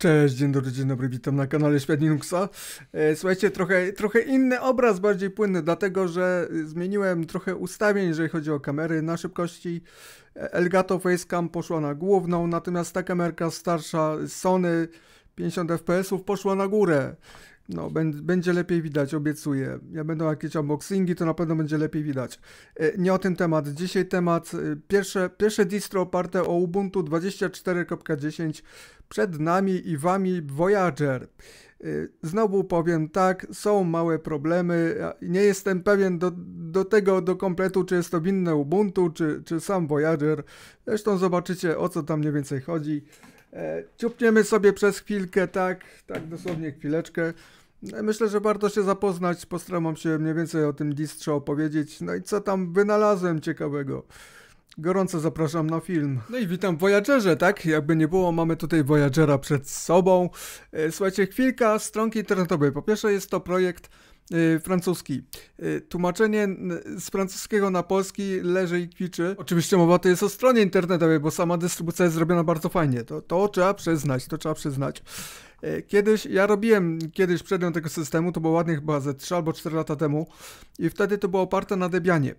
Cześć, dzień dobry, dzień dobry, witam na kanale Świat Linuxa. E, słuchajcie, trochę, trochę inny obraz, bardziej płynny, dlatego że zmieniłem trochę ustawień, jeżeli chodzi o kamery na szybkości. E, Elgato Facecam poszła na główną, natomiast ta kamerka starsza Sony 50 fps poszła na górę. No, będzie lepiej widać, obiecuję. Ja będę jakieś unboxingi, to na pewno będzie lepiej widać. E, nie o tym temat. Dzisiaj temat e, pierwsze, pierwsze distro oparte o Ubuntu 24.10. Przed nami i wami Voyager. E, znowu powiem tak, są małe problemy. Nie jestem pewien do, do tego, do kompletu, czy jest to winne Ubuntu, czy, czy sam Voyager. Zresztą zobaczycie, o co tam mniej więcej chodzi. ciupniemy sobie przez chwilkę, tak, tak dosłownie chwileczkę. Myślę, że warto się zapoznać, postaram się mniej więcej o tym distrze opowiedzieć, no i co tam wynalazłem ciekawego. Gorąco zapraszam na film. No i witam Voyagerze, tak? Jakby nie było, mamy tutaj Voyagera przed sobą. E, słuchajcie, chwilka stronki internetowej. Po pierwsze jest to projekt e, francuski. E, tłumaczenie z francuskiego na polski leży i kwiczy. Oczywiście mowa to jest o stronie internetowej, bo sama dystrybucja jest zrobiona bardzo fajnie. To, to trzeba przyznać, to trzeba przyznać. E, kiedyś, ja robiłem kiedyś przedmiot tego systemu, to było ładnie chyba ze 3 albo 4 lata temu i wtedy to było oparte na Debianie.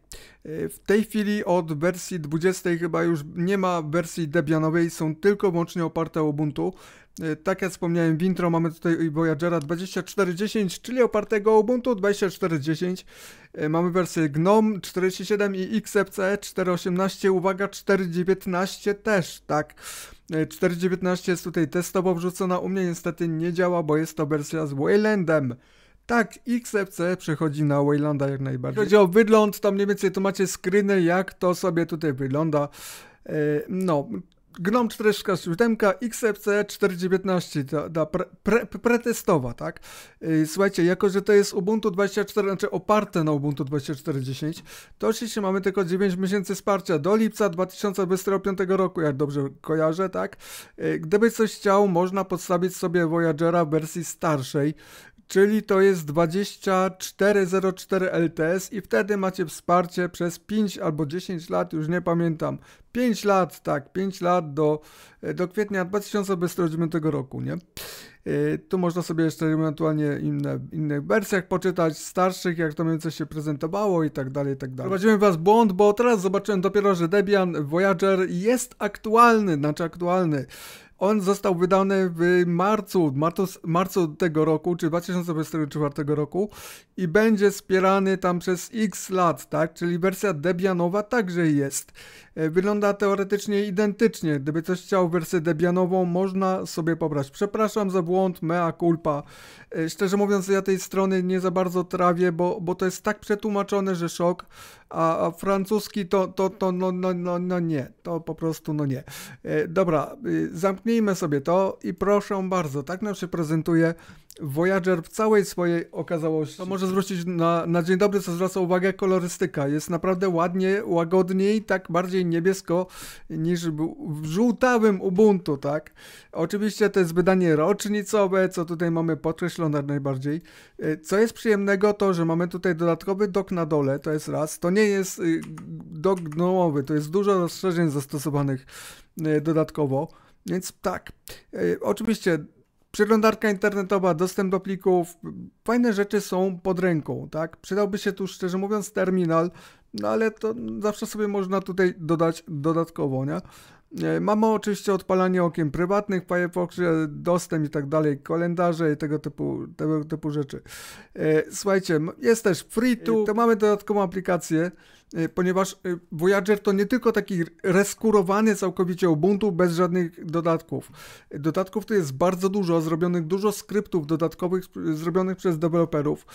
E, w tej chwili od wersji 20 chyba już nie ma wersji Debianowej, są tylko wyłącznie oparte o Ubuntu. E, tak jak wspomniałem w intro mamy tutaj Voyagera 2410, czyli opartego o Ubuntu 2410. E, mamy wersję GNOME 47 i XFCE 418, uwaga 419 też, tak. 419 jest tutaj testowo wrzucona, u mnie niestety nie działa, bo jest to wersja z Waylandem. Tak, XFC przechodzi na Waylanda jak najbardziej. Chodzi o wygląd, tam mniej więcej macie screeny, jak to sobie tutaj wygląda. E, no, Gnom 447, XFC 419, ta, ta pre, pre, pretestowa, tak? E, słuchajcie, jako że to jest Ubuntu 24, znaczy oparte na Ubuntu 24.10, to oczywiście mamy tylko 9 miesięcy wsparcia do lipca 2025 roku, jak dobrze kojarzę, tak? E, gdyby coś chciał, można podstawić sobie Voyagera w wersji starszej, czyli to jest 2404 LTS i wtedy macie wsparcie przez 5 albo 10 lat, już nie pamiętam. 5 lat, tak, 5 lat do, e, do kwietnia 2029 roku, nie? E, tu można sobie jeszcze ewentualnie inne, innych wersjach poczytać, starszych, jak to mniej więcej się prezentowało i tak dalej, i tak dalej. Prowadziłem was błąd, bo teraz zobaczyłem dopiero, że Debian Voyager jest aktualny, znaczy aktualny. On został wydany w marcu, marcu, marcu tego roku, czy 2024 roku i będzie wspierany tam przez x lat, tak? Czyli wersja Debianowa także jest. E, wygląda teoretycznie identycznie. Gdyby coś chciał wersję Debianową, można sobie pobrać. Przepraszam za błąd, mea culpa. E, szczerze mówiąc, ja tej strony nie za bardzo trawię, bo, bo to jest tak przetłumaczone, że szok a, francuski to, to, to no, no, no, no nie, to po prostu no nie. E, dobra, y, zamknijmy sobie to i proszę bardzo, tak nam się prezentuje Voyager w całej swojej okazałości. To może zwrócić na, na dzień dobry, co zwraca uwagę, kolorystyka. Jest naprawdę ładnie, łagodniej, tak bardziej niebiesko niż w żółtawym Ubuntu, tak? Oczywiście to jest wydanie rocznicowe, co tutaj mamy podkreślone najbardziej. E, co jest przyjemnego, to że mamy tutaj dodatkowy dok na dole, to jest raz. To nie jest y, dok gnomowy, to jest dużo rozszerzeń zastosowanych e, dodatkowo. Więc tak, e, oczywiście przeglądarka internetowa, dostęp do plików, fajne rzeczy są pod ręką, tak? Przydałby się tu szczerze mówiąc terminal, no ale to zawsze sobie można tutaj dodać dodatkowo, nie? E, mamy oczywiście odpalanie okien prywatnych w Firefoxie, dostęp i tak dalej, kalendarze i tego typu, tego typu rzeczy. E, słuchajcie, jest też free to, e, to mamy dodatkową aplikację, ponieważ Voyager to nie tylko taki reskurowany całkowicie Ubuntu bez żadnych dodatków. Dodatków to jest bardzo dużo, zrobionych dużo skryptów dodatkowych zrobionych przez deweloperów,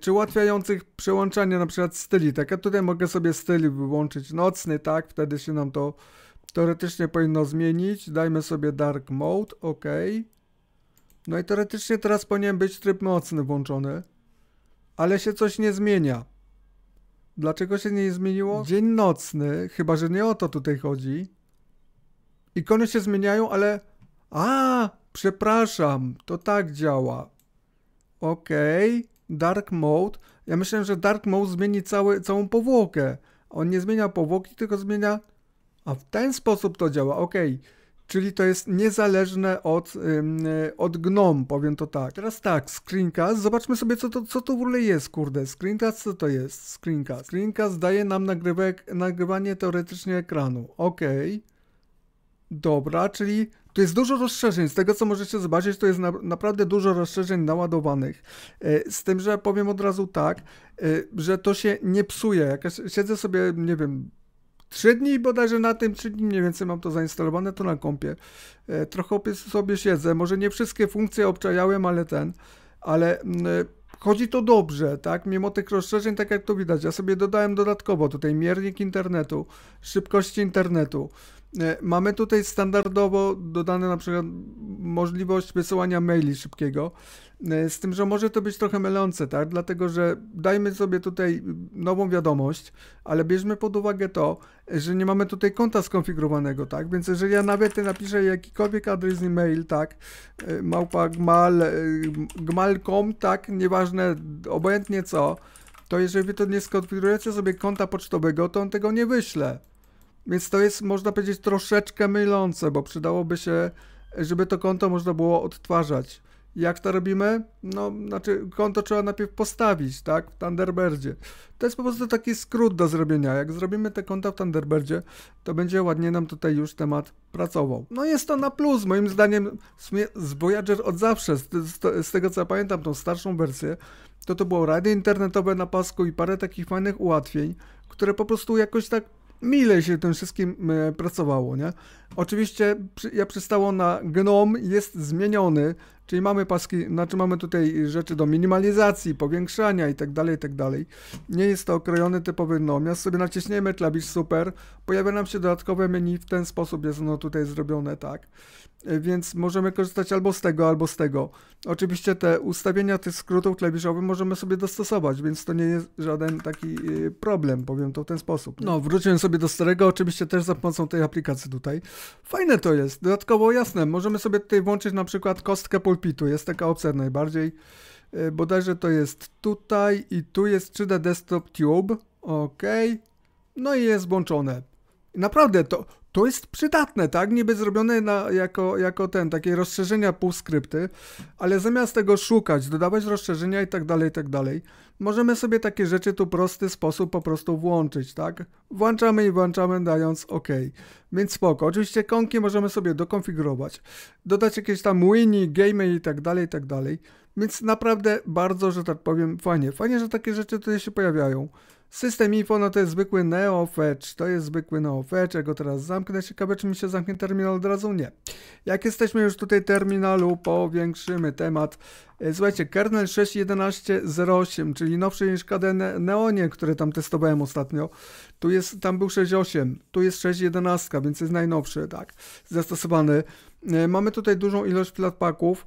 czy ułatwiających przełączanie na przykład styli, tak ja tutaj mogę sobie styli wyłączyć nocny, tak, wtedy się nam to Teoretycznie powinno zmienić. Dajmy sobie Dark Mode, ok. No i teoretycznie teraz powinien być tryb mocny włączony. Ale się coś nie zmienia. Dlaczego się nie zmieniło? Dzień nocny, chyba że nie o to tutaj chodzi. Ikony się zmieniają, ale... A, przepraszam, to tak działa. Ok, Dark Mode. Ja myślałem, że Dark Mode zmieni cały, całą powłokę. On nie zmienia powłoki, tylko zmienia a w ten sposób to działa, ok. Czyli to jest niezależne od, e, od GNOME, powiem to tak. Teraz tak, screencast, zobaczmy sobie co to, co to w ogóle jest, kurde. Screencast co to jest? Screencast. Screencast daje nam nagrywek, nagrywanie teoretycznie ekranu, ok. Dobra, czyli tu jest dużo rozszerzeń. Z tego co możecie zobaczyć, to jest na, naprawdę dużo rozszerzeń naładowanych. E, z tym, że powiem od razu tak, e, że to się nie psuje. Jak siedzę sobie, nie wiem, 3 dni bodajże na tym, 3 dni mniej więcej mam to zainstalowane, to na kompie. E, trochę sobie siedzę, może nie wszystkie funkcje obczajałem, ale ten, ale mm, e, chodzi to dobrze, tak? Mimo tych rozszerzeń, tak jak to widać, ja sobie dodałem dodatkowo tutaj miernik internetu, szybkości internetu. E, mamy tutaj standardowo dodane na przykład możliwość wysyłania maili szybkiego. E, z tym, że może to być trochę mylące, tak? Dlatego, że dajmy sobie tutaj nową wiadomość, ale bierzmy pod uwagę to, że nie mamy tutaj konta skonfigurowanego, tak? Więc jeżeli ja nawet napiszę jakikolwiek adres e-mail, tak? E, małpa gmal, e, gmal.com, tak? Nieważne, obojętnie co, to jeżeli wy to nie skonfigurujecie sobie konta pocztowego, to on tego nie wyśle. Więc to jest, można powiedzieć, troszeczkę mylące, bo przydałoby się, żeby to konto można było odtwarzać. Jak to robimy? No, znaczy konto trzeba najpierw postawić, tak, w Thunderbirdzie. To jest po prostu taki skrót do zrobienia. Jak zrobimy te konta w Thunderbirdzie, to będzie ładnie nam tutaj już temat pracował. No jest to na plus, moim zdaniem, w sumie z Voyager od zawsze, z, z, z tego co ja pamiętam, tą starszą wersję, to to było rady internetowe na pasku i parę takich fajnych ułatwień, które po prostu jakoś tak mile się tym wszystkim e, pracowało, nie? Oczywiście przy, ja przystało na GNOME, jest zmieniony, Czyli mamy paski, znaczy mamy tutaj rzeczy do minimalizacji, powiększania i i tak dalej, tak dalej. Nie jest to okrojony typowy namiast. Sobie naciśniemy klawisz super, pojawia nam się dodatkowe menu, w ten sposób jest ono tutaj zrobione, tak. E, więc możemy korzystać albo z tego, albo z tego. Oczywiście te ustawienia tych skrótów klawiszowych możemy sobie dostosować, więc to nie jest żaden taki e, problem, powiem to w ten sposób. No, wróciłem sobie do starego, oczywiście też za pomocą tej aplikacji tutaj. Fajne to jest, dodatkowo jasne, możemy sobie tutaj włączyć na przykład kostkę pulpitu. Jest taka opcja najbardziej. E, bodajże to jest tutaj i tu jest 3D Desktop Tube. Ok. No i jest włączone. Naprawdę to to jest przydatne, tak? Niby zrobione na, jako, jako ten, takie rozszerzenia półskrypty, ale zamiast tego szukać, dodawać rozszerzenia i tak dalej, i tak dalej, możemy sobie takie rzeczy tu prosty sposób po prostu włączyć, tak? Włączamy i włączamy dając OK. Więc spoko. Oczywiście konki możemy sobie dokonfigurować, dodać jakieś tam Winnie, game i tak dalej, i tak dalej. Więc naprawdę bardzo, że tak powiem, fajnie. Fajnie, że takie rzeczy tutaj się pojawiają. System info, no to jest zwykły NeoFetch, to jest zwykły NeoFetch, ja go teraz zamknę, ciekawe czy mi się zamknie terminal od razu, nie. Jak jesteśmy już tutaj terminalu, powiększymy temat. E, słuchajcie, kernel 6.11.08, czyli nowszy niż KDN Neonie, który tam testowałem ostatnio. Tu jest, tam był 6.8, tu jest 6.11, więc jest najnowszy, tak, zastosowany. E, mamy tutaj dużą ilość flatpaków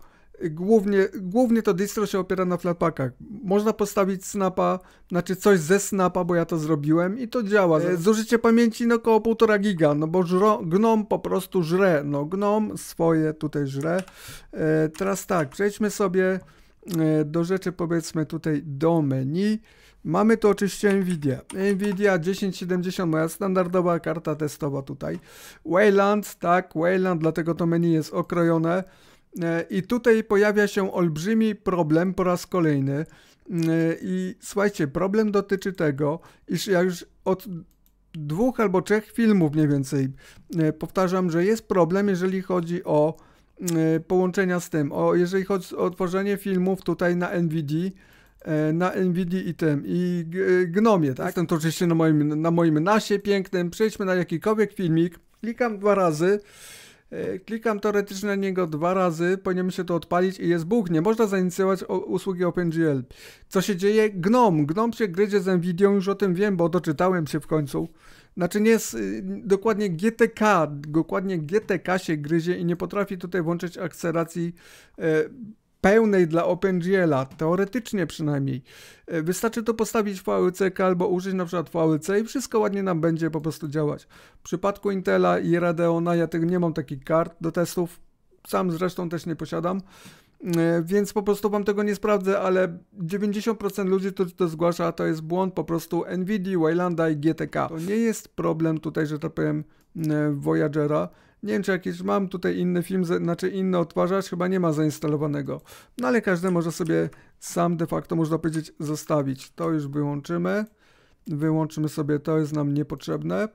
głównie, głównie to distro się opiera na flatpakach. Można postawić snapa, znaczy coś ze snapa, bo ja to zrobiłem i to działa. Mhm. Zużycie pamięci no około 1,5 giga, no bo żro, gnom po prostu żre, no gnom swoje tutaj żre. E, teraz tak, przejdźmy sobie e, do rzeczy powiedzmy tutaj do menu. Mamy tu oczywiście Nvidia. Nvidia 1070, moja standardowa karta testowa tutaj. Wayland, tak, Wayland, dlatego to menu jest okrojone. E, I tutaj pojawia się olbrzymi problem po raz kolejny. E, I słuchajcie, problem dotyczy tego, iż ja już od dwóch albo trzech filmów mniej więcej e, powtarzam, że jest problem, jeżeli chodzi o połączenia z tym, o, jeżeli chodzi o tworzenie filmów tutaj na NVD, na NVD i tym, i Gnomie, tak? Jestem to oczywiście na moim, na moim nasie pięknym, przejdźmy na jakikolwiek filmik, klikam dwa razy, E, klikam teoretycznie na niego dwa razy, powinien się to odpalić i jest Bóg. Nie można zainicjować usługi OpenGL. Co się dzieje? Gnom. Gnom się gryzie z Nvidia, już o tym wiem, bo doczytałem się w końcu. Znaczy nie jest y, dokładnie GTK, dokładnie GTK się gryzie i nie potrafi tutaj włączyć akceleracji e, pełnej dla OpenGL-a, teoretycznie przynajmniej. E, wystarczy to postawić w VLC albo użyć na przykład VLC i wszystko ładnie nam będzie po prostu działać. W przypadku Intela i Radeona ja tego nie mam takich kart do testów, sam zresztą też nie posiadam, e, więc po prostu wam tego nie sprawdzę, ale 90% ludzi, którzy to zgłasza, to jest błąd po prostu Nvidia, Waylanda i GTK. To nie jest problem tutaj, że tak powiem, e, Voyagera, nie wiem, czy jakiś mam tutaj inny film, znaczy inny odtwarzacz, chyba nie ma zainstalowanego. No ale każdy może sobie sam de facto, można powiedzieć, zostawić. To już wyłączymy. Wyłączymy sobie, to jest nam niepotrzebne.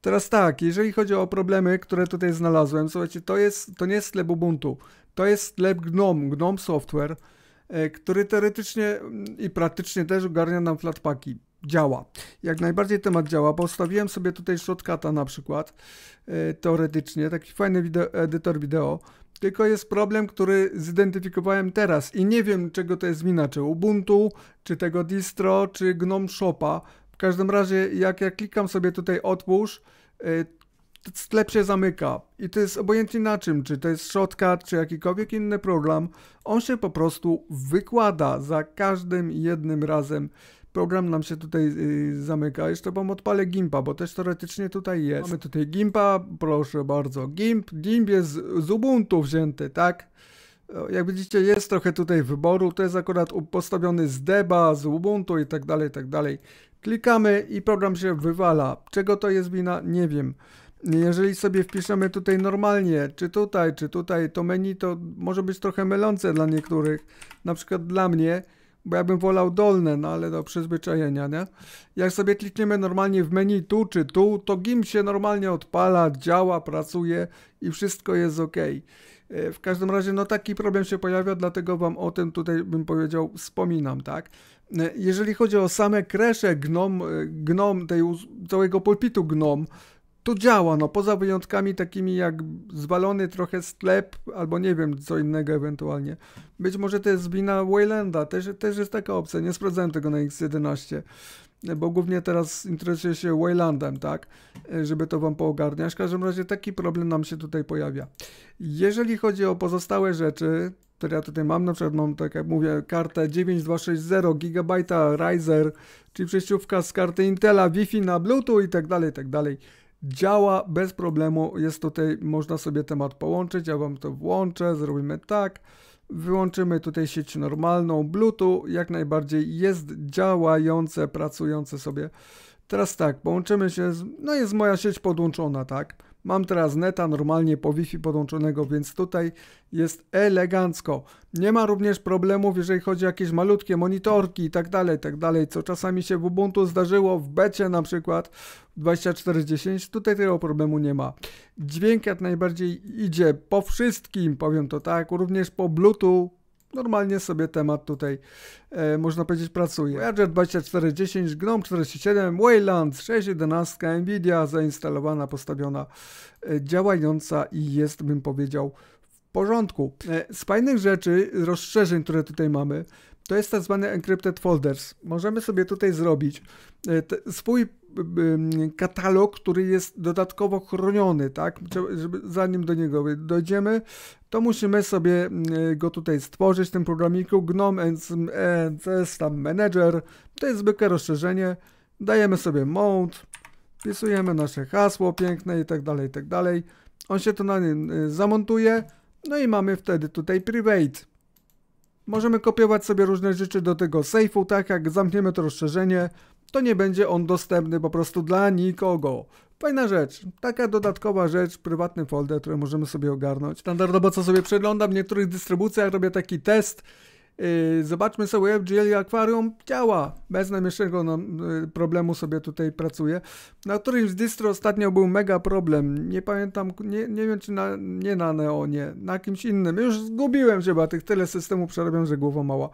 Teraz tak, jeżeli chodzi o problemy, które tutaj znalazłem, słuchajcie, to, jest, to nie jest sklep Ubuntu, to jest sklep GNOME, GNOME Software, e, który teoretycznie mm, i praktycznie też ogarnia nam flatpaki działa. Jak najbardziej temat działa. Postawiłem sobie tutaj shortcutta na przykład, e, teoretycznie, taki fajny wideo, edytor wideo, tylko jest problem, który zidentyfikowałem teraz i nie wiem czego to jest wina, czy Ubuntu, czy tego distro, czy Gnome Shopa. W każdym razie jak ja klikam sobie tutaj odpuść, e, sklep się zamyka i to jest obojętnie na czym, czy to jest shortcut, czy jakikolwiek inny program, on się po prostu wykłada za każdym jednym razem program nam się tutaj y, zamyka. Jeszcze wam odpalę Gimpa, bo też teoretycznie tutaj jest. Mamy tutaj Gimpa, proszę bardzo. Gimp, Gimp jest z Ubuntu wzięty, tak? Jak widzicie, jest trochę tutaj wyboru. To jest akurat postawiony z Deba, z Ubuntu i tak dalej, i tak dalej. Klikamy i program się wywala. Czego to jest wina? Nie wiem. Jeżeli sobie wpiszemy tutaj normalnie, czy tutaj, czy tutaj, to menu to może być trochę mylące dla niektórych. Na przykład dla mnie bo ja bym wolał dolne, no ale do przyzwyczajenia, nie? Jak sobie klikniemy normalnie w menu tu czy tu, to GIMP się normalnie odpala, działa, pracuje i wszystko jest ok. E, w każdym razie, no taki problem się pojawia, dlatego Wam o tym tutaj bym powiedział, wspominam, tak? E, jeżeli chodzi o same kresze GNOM, e, GNOM tej, całego pulpitu GNOM, to działa, no poza wyjątkami takimi jak zwalony trochę sklep, albo nie wiem, co innego ewentualnie. Być może to jest wina Waylanda, też, też jest taka opcja, nie sprawdzałem tego na X11, bo głównie teraz interesuję się Waylandem, tak, żeby to wam poogarniać. W każdym razie taki problem nam się tutaj pojawia. Jeżeli chodzi o pozostałe rzeczy, które ja tutaj mam, na przykład mam, tak jak mówię, kartę 9260 GB Razer, czyli przejściówka z karty Intela, Wi-Fi na Bluetooth i tak dalej, i tak dalej działa bez problemu. Jest tutaj, można sobie temat połączyć. Ja Wam to włączę, zrobimy tak. Wyłączymy tutaj sieć normalną, Bluetooth, jak najbardziej jest działające, pracujące sobie Teraz tak, połączymy się, z, no jest moja sieć podłączona, tak? Mam teraz neta normalnie po Wi-Fi podłączonego, więc tutaj jest elegancko. Nie ma również problemów, jeżeli chodzi o jakieś malutkie monitorki i tak dalej, tak dalej, co czasami się w Ubuntu zdarzyło, w becie na przykład 24.10, tutaj tego problemu nie ma. Dźwięk jak najbardziej idzie po wszystkim, powiem to tak, również po Bluetooth, normalnie sobie temat tutaj, e, można powiedzieć, pracuje. Voyager 2410, Gnome 47, Wayland 611, Nvidia zainstalowana, postawiona, e, działająca i jest, bym powiedział, w porządku. E, z fajnych rzeczy, rozszerzeń, które tutaj mamy, to jest tak zwany Encrypted Folders. Możemy sobie tutaj zrobić e, swój Y, y, katalog, który jest dodatkowo chroniony, tak? Żeby, zanim do niego dojdziemy, to musimy sobie y, go tutaj stworzyć w tym programiku GNOME ENCS tam Manager. To jest zwykłe rozszerzenie. Dajemy sobie mount, wpisujemy nasze hasło piękne i tak dalej, i tak dalej. On się to na nim zamontuje. No i mamy wtedy tutaj private. Możemy kopiować sobie różne rzeczy do tego safe'u, tak jak zamkniemy to rozszerzenie, to nie będzie on dostępny po prostu dla nikogo. Fajna rzecz, taka dodatkowa rzecz, prywatny folder, który możemy sobie ogarnąć. Standardowo co sobie przeglądam w niektórych dystrybucjach, robię taki test. Yy, zobaczmy sobie WebGL akwarium działa, bez najmniejszego no, yy, problemu sobie tutaj pracuje. Na którymś z distro ostatnio był mega problem, nie pamiętam, nie, nie wiem czy na, nie na Neonie, na kimś innym. Już zgubiłem się, bo tych tyle systemów przerobiłem, że głowa mała.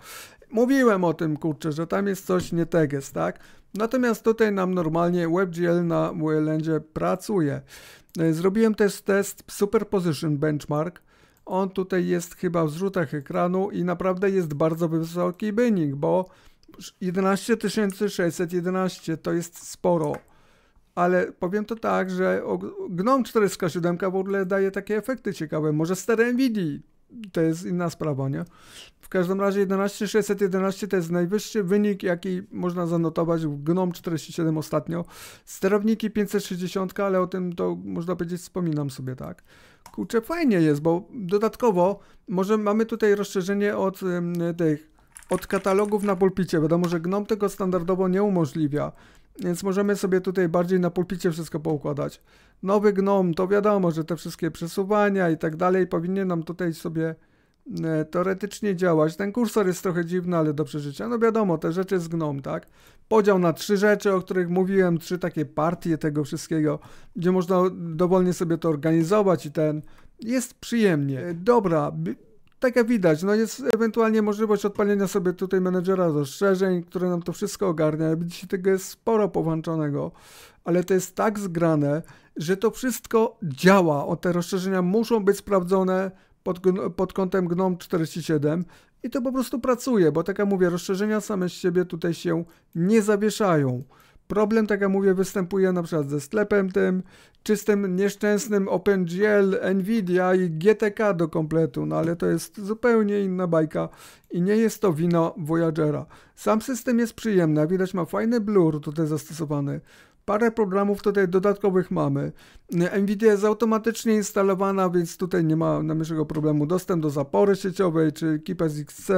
Mówiłem o tym, kurczę, że tam jest coś nie teges, tak? tak? Natomiast tutaj nam normalnie WebGL na WLANdzie pracuje. E, zrobiłem też test Superposition Benchmark. On tutaj jest chyba w zrzutach ekranu i naprawdę jest bardzo wysoki wynik, bo 11611 to jest sporo. Ale powiem to tak, że GNOME 407 w ogóle daje takie efekty ciekawe. Może stare NVIDII to jest inna sprawa, nie? W każdym razie 11611 to jest najwyższy wynik, jaki można zanotować w GNOM 47 ostatnio. Sterowniki 560, ale o tym to można powiedzieć wspominam sobie, tak? Kurczę, fajnie jest, bo dodatkowo może mamy tutaj rozszerzenie od tych od katalogów na pulpicie. Wiadomo, że GNOM tego standardowo nie umożliwia. Więc możemy sobie tutaj bardziej na pulpicie wszystko poukładać. Nowy gnom, to wiadomo, że te wszystkie przesuwania i tak dalej powinien nam tutaj sobie e, teoretycznie działać. Ten kursor jest trochę dziwny, ale do przeżycia. No wiadomo, te rzeczy z gnom, tak? Podział na trzy rzeczy, o których mówiłem, trzy takie partie tego wszystkiego, gdzie można dowolnie sobie to organizować i ten... Jest przyjemnie. E, dobra, tak jak widać, no jest ewentualnie możliwość odpalenia sobie tutaj menedżera rozszerzeń, które nam to wszystko ogarnia. Dzisiaj tego jest sporo powłączonego, ale to jest tak zgrane, że to wszystko działa. O, te rozszerzenia muszą być sprawdzone pod, pod kątem GNOME 47 i to po prostu pracuje, bo tak jak mówię, rozszerzenia same z siebie tutaj się nie zawieszają. Problem, tak jak mówię, występuje na przykład ze sklepem tym, czy z tym nieszczęsnym OpenGL, Nvidia i GTK do kompletu, no ale to jest zupełnie inna bajka i nie jest to wino Voyagera. Sam system jest przyjemny, jak widać ma fajny blur tutaj zastosowany. Parę programów tutaj dodatkowych mamy. NVIDIA jest automatycznie instalowana, więc tutaj nie ma najmniejszego problemu. Dostęp do zapory sieciowej, czy KeePS XC,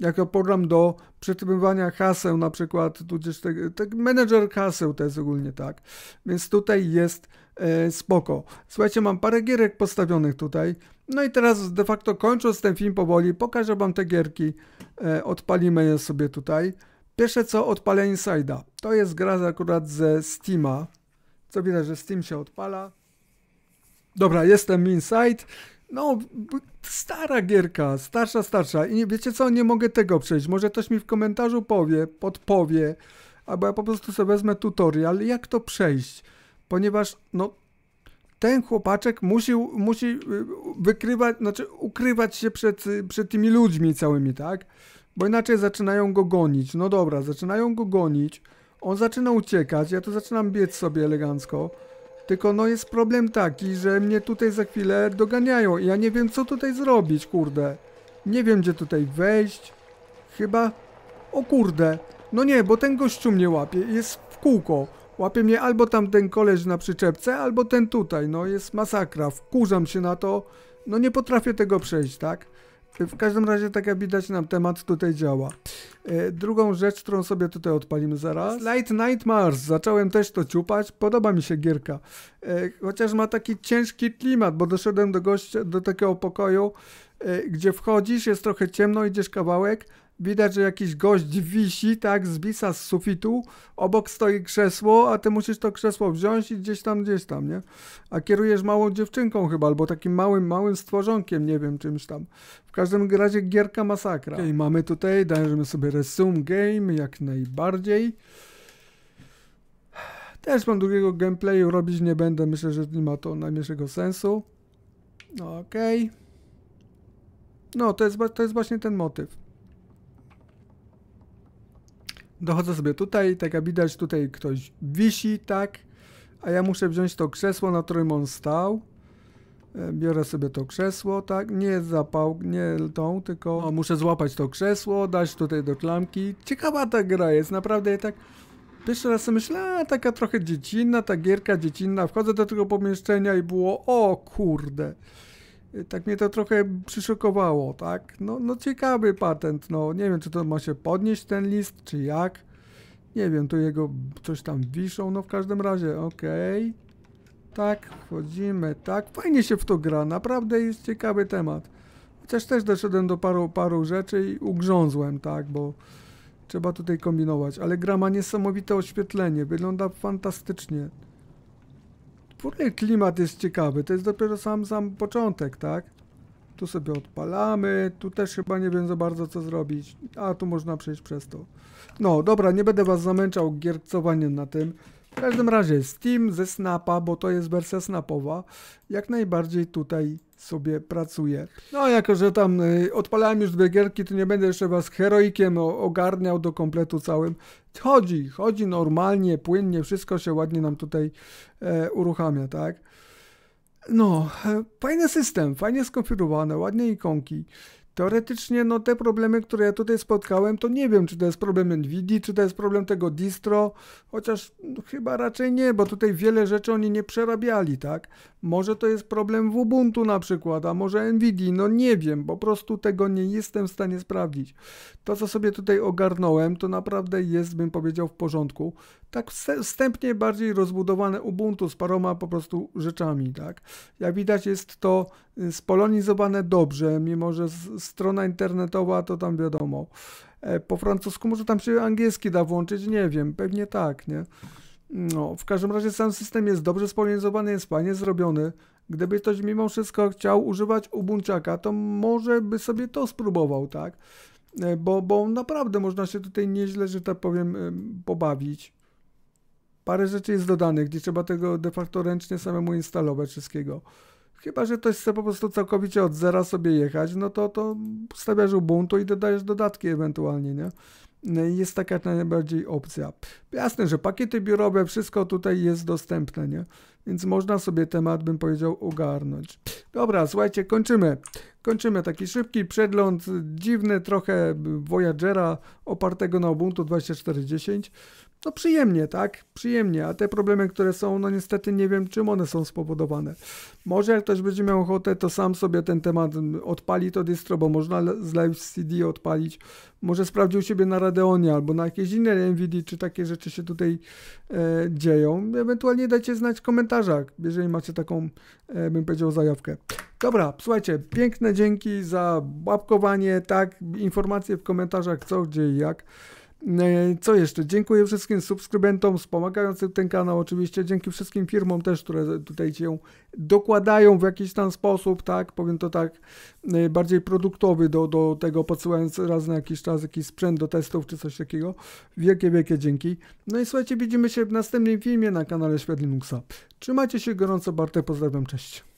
jako program do przetrzymywania haseł na przykład, tudzież tak, tak menedżer haseł to jest ogólnie tak. Więc tutaj jest e, spoko. Słuchajcie, mam parę gierek postawionych tutaj. No i teraz de facto kończąc ten film powoli, pokażę wam te gierki. E, odpalimy je sobie tutaj. Pierwsze co odpalę Inside'a. To jest gra akurat ze Steama. Co widać, że Steam się odpala. Dobra, jestem Inside. No, stara gierka, starsza, starsza. I wiecie co, nie mogę tego przejść. Może ktoś mi w komentarzu powie, podpowie, albo ja po prostu sobie wezmę tutorial, jak to przejść. Ponieważ, no, ten chłopaczek musi, musi y, wykrywać, znaczy ukrywać się przed, y, przed tymi ludźmi całymi, tak? Bo inaczej zaczynają go gonić. No dobra, zaczynają go gonić. On zaczyna uciekać, ja to zaczynam biec sobie elegancko. Tylko no jest problem taki, że mnie tutaj za chwilę doganiają i ja nie wiem co tutaj zrobić, kurde. Nie wiem gdzie tutaj wejść. Chyba... O kurde. No nie, bo ten gościu mnie łapie. Jest w kółko. Łapie mnie albo tamten koleż na przyczepce, albo ten tutaj. No jest masakra. Wkurzam się na to. No nie potrafię tego przejść, tak? W każdym razie, tak jak widać, nam temat tutaj działa. E, drugą rzecz, którą sobie tutaj odpalimy zaraz. Light Nightmares. Zacząłem też to ciupać. Podoba mi się gierka. E, chociaż ma taki ciężki klimat, bo doszedłem do gościa, do takiego pokoju, e, gdzie wchodzisz, jest trochę ciemno, idziesz kawałek, Widać, że jakiś gość wisi, tak, zbisa z sufitu, obok stoi krzesło, a ty musisz to krzesło wziąć i gdzieś tam, gdzieś tam, nie? A kierujesz małą dziewczynką chyba, albo takim małym, małym stworzonkiem, nie wiem, czymś tam. W każdym razie gierka masakra. I okay, mamy tutaj, dajemy sobie resume game, jak najbardziej. Też mam drugiego gameplayu, robić nie będę, myślę, że nie ma to najmniejszego sensu. Okej. Okay. No, to jest, to jest właśnie ten motyw. Dochodzę sobie tutaj, tak jak widać, tutaj ktoś wisi, tak? A ja muszę wziąć to krzesło, na którym on stał. E, biorę sobie to krzesło, tak? Nie zapał, nie tą, tylko muszę złapać to krzesło, dać tutaj do klamki. Ciekawa ta gra jest, naprawdę tak... Pierwszy raz sobie myślę, a, taka trochę dziecinna, ta gierka dziecinna. Wchodzę do tego pomieszczenia i było, o kurde tak mnie to trochę przyszokowało, tak? No, no ciekawy patent, no nie wiem, czy to ma się podnieść ten list, czy jak. Nie wiem, tu jego coś tam wiszą, no w każdym razie, okej. Okay. Tak, wchodzimy, tak. Fajnie się w to gra, naprawdę jest ciekawy temat. Chociaż też doszedłem do paru, paru rzeczy i ugrzązłem, tak, bo trzeba tutaj kombinować. Ale gra ma niesamowite oświetlenie, wygląda fantastycznie. W ogóle klimat jest ciekawy, to jest dopiero sam, sam początek, tak? Tu sobie odpalamy, tu też chyba nie wiem za bardzo co zrobić, a tu można przejść przez to. No, dobra, nie będę was zamęczał giercowaniem na tym. W każdym razie Steam ze Snapa, bo to jest wersja Snapowa, jak najbardziej tutaj sobie pracuje. No, jako że tam y, odpalałem już dwie gierki, to nie będę jeszcze was heroikiem ogarniał do kompletu całym. Chodzi, chodzi normalnie, płynnie, wszystko się ładnie nam tutaj e, uruchamia, tak? No, e, fajny system, fajnie skonfigurowany, ładnie ikonki. Teoretycznie no, te problemy, które ja tutaj spotkałem, to nie wiem, czy to jest problem NVIDII, czy to jest problem tego distro, chociaż no, chyba raczej nie, bo tutaj wiele rzeczy oni nie przerabiali, tak? Może to jest problem w Ubuntu na przykład, a może NVIDII, no nie wiem, po prostu tego nie jestem w stanie sprawdzić. To, co sobie tutaj ogarnąłem, to naprawdę jest, bym powiedział, w porządku tak wstępnie bardziej rozbudowane Ubuntu z paroma po prostu rzeczami, tak. Jak widać jest to y, spolonizowane dobrze, mimo że strona internetowa to tam wiadomo. E, po francusku może tam się angielski da włączyć, nie wiem, pewnie tak, nie. No, w każdym razie sam system jest dobrze spolonizowany, jest fajnie zrobiony. Gdyby ktoś mimo wszystko chciał używać Ubuntu, to może by sobie to spróbował, tak? E, bo, bo naprawdę można się tutaj nieźle, że tak powiem, pobawić. Parę rzeczy jest dodanych, gdzie trzeba tego de facto ręcznie samemu instalować wszystkiego. Chyba, że ktoś chce po prostu całkowicie od zera sobie jechać, no to, to stawiasz Ubuntu i dodajesz dodatki ewentualnie, nie? No jest taka najbardziej opcja. Jasne, że pakiety biurowe, wszystko tutaj jest dostępne, nie? Więc można sobie temat, bym powiedział, ogarnąć. Dobra, słuchajcie, kończymy. Kończymy taki szybki przegląd, dziwny trochę Voyagera opartego na Ubuntu 2410 no przyjemnie, tak? Przyjemnie, a te problemy, które są, no niestety nie wiem, czym one są spowodowane. Może jak ktoś będzie miał ochotę, to sam sobie ten temat mm, odpali to distro, bo można z Live CD odpalić. Może sprawdził siebie na Radeonie albo na jakieś inne NVIDII, czy takie rzeczy się tutaj e, dzieją. Ewentualnie dajcie znać w komentarzach, jeżeli macie taką, e, bym powiedział, zajawkę. Dobra, słuchajcie, piękne dzięki za łapkowanie, tak, informacje w komentarzach, co, gdzie i jak. E, co jeszcze? Dziękuję wszystkim subskrybentom wspomagającym ten kanał, oczywiście dzięki wszystkim firmom też, które tutaj cię dokładają w jakiś tam sposób, tak, powiem to tak, e, bardziej produktowy do, do tego, podsyłając raz na jakiś czas jakiś sprzęt do testów czy coś takiego. Wielkie, wielkie dzięki. No i słuchajcie, widzimy się w następnym filmie na kanale Świat Linuxa. Trzymajcie się gorąco, Bartek, pozdrawiam, cześć.